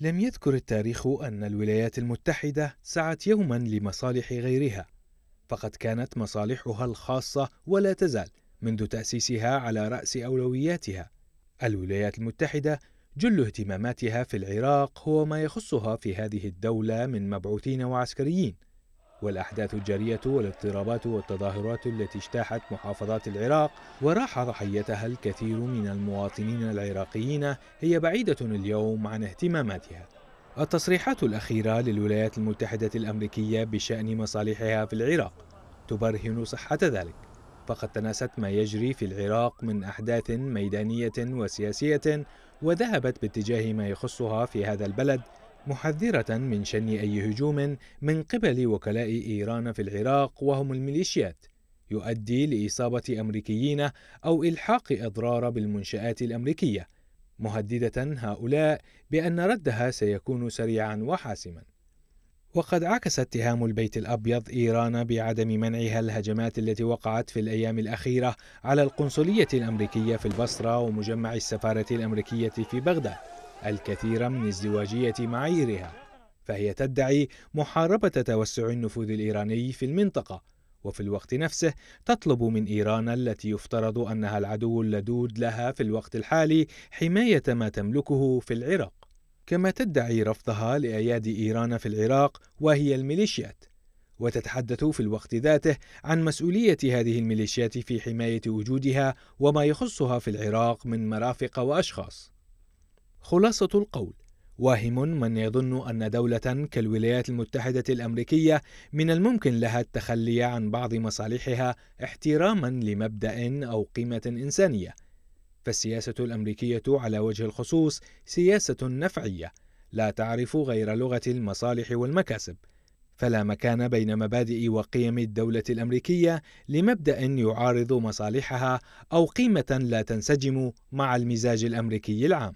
لم يذكر التاريخ أن الولايات المتحدة سعت يوما لمصالح غيرها فقد كانت مصالحها الخاصة ولا تزال منذ تأسيسها على رأس أولوياتها الولايات المتحدة جل اهتماماتها في العراق هو ما يخصها في هذه الدولة من مبعوثين وعسكريين والأحداث الجارية والاضطرابات والتظاهرات التي اجتاحت محافظات العراق وراح ضحيتها الكثير من المواطنين العراقيين هي بعيدة اليوم عن اهتماماتها التصريحات الأخيرة للولايات المتحدة الأمريكية بشأن مصالحها في العراق تبرهن صحة ذلك فقد تناست ما يجري في العراق من أحداث ميدانية وسياسية وذهبت باتجاه ما يخصها في هذا البلد محذرة من شن أي هجوم من قبل وكلاء إيران في العراق وهم الميليشيات يؤدي لإصابة أمريكيين أو إلحاق أضرار بالمنشآت الأمريكية مهددة هؤلاء بأن ردها سيكون سريعا وحاسما وقد عكس اتهام البيت الأبيض إيران بعدم منعها الهجمات التي وقعت في الأيام الأخيرة على القنصلية الأمريكية في البصرة ومجمع السفارة الأمريكية في بغداد الكثير من ازدواجية معاييرها فهي تدعي محاربة توسع النفوذ الإيراني في المنطقة وفي الوقت نفسه تطلب من إيران التي يفترض أنها العدو اللدود لها في الوقت الحالي حماية ما تملكه في العراق كما تدعي رفضها لأيادي إيران في العراق وهي الميليشيات وتتحدث في الوقت ذاته عن مسؤولية هذه الميليشيات في حماية وجودها وما يخصها في العراق من مرافق وأشخاص خلاصة القول واهم من يظن أن دولة كالولايات المتحدة الأمريكية من الممكن لها التخلي عن بعض مصالحها احتراما لمبدأ أو قيمة إنسانية. فالسياسة الأمريكية على وجه الخصوص سياسة نفعية، لا تعرف غير لغة المصالح والمكاسب. فلا مكان بين مبادئ وقيم الدولة الأمريكية لمبدأ يعارض مصالحها أو قيمة لا تنسجم مع المزاج الأمريكي العام.